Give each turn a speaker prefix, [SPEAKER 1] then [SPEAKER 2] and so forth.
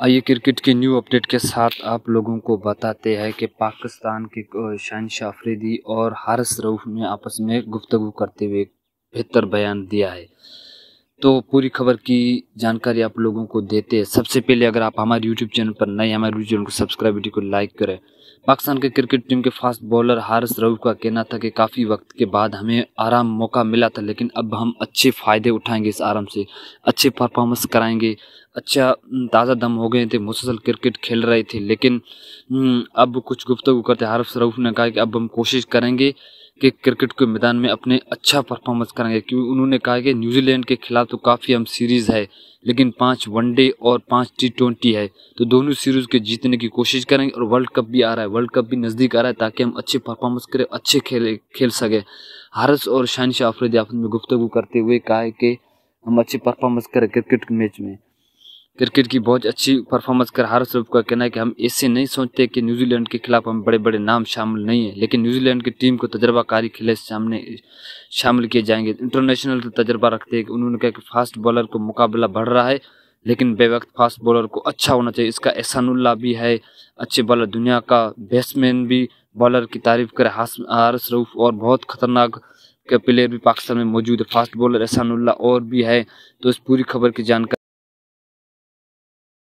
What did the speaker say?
[SPEAKER 1] आइए क्रिकेट के new update के साथ आप लोगों को बताते हैं कि पाकिस्तान के शान शाफरीदी और हारिस रऊफ ने आपस में गुफ्तगु करते हुए बेहतर बयान दिया है तो पूरी खबर की जानकारी आप लोगों को देते हैं सबसे पहले अगर आप हमारे यूट्यूब चैनल पर नए हमारे यूट्यूब चैनल को सब्सक्राइब वीडियो को लाइक करें पाकिस्तान के क्रिकेट टीम के फास्ट बॉलर हारिस रऊ का कहना था कि काफ़ी वक्त के बाद हमें आराम मौका मिला था लेकिन अब हम अच्छे फ़ायदे उठाएंगे इस आराम से अच्छे परफॉर्मेंस कराएंगे अच्छा ताज़ा दम हो गए थे मुसलसल क्रिकेट खेल रहे थे लेकिन अब कुछ गुफ्तु करते हारिस रऊफ ने कहा कि अब हम कोशिश करेंगे के क्रिकेट के मैदान में अपने अच्छा परफॉर्मेंस करेंगे क्योंकि उन्होंने कहा कि न्यूजीलैंड के खिलाफ तो काफ़ी हम सीरीज़ है लेकिन पांच वनडे और पांच टी ट्वेंटी है तो दोनों सीरीज़ के जीतने की कोशिश करेंगे और वर्ल्ड कप भी आ रहा है वर्ल्ड कप भी नज़दीक आ रहा है ताकि हम अच्छे परफॉर्मेंस करें अच्छे खेल खेल सकें हारस और शाहिन आफरीदी आपस में गुफ्तु करते हुए कहा कि हम अच्छे परफॉर्मेंस करें क्रिकेट मैच में क्रिकेट की बहुत अच्छी परफॉर्मेंस कर हार स्वरूप का कहना है कि हम इससे नहीं सोचते कि न्यूजीलैंड के खिलाफ हम बड़े बड़े नाम शामिल नहीं है लेकिन न्यूजीलैंड की टीम को तजर्बाकारी खिले सामने शामिल किए जाएंगे इंटरनेशनल तजर्बा रखते हैं उन्होंने कहा कि फास्ट बॉलर को मुकाबला बढ़ रहा है लेकिन बेवक्त फास्ट बॉलर को अच्छा होना चाहिए इसका एहसानुल्ला भी है अच्छे बॉलर दुनिया का बैट्समैन भी बॉलर की तारीफ करे हारस रूफ और बहुत खतरनाक के प्लेयर भी पाकिस्तान में मौजूद है फास्ट बॉलर एहसानुल्ला और भी है तो इस पूरी खबर की जानकारी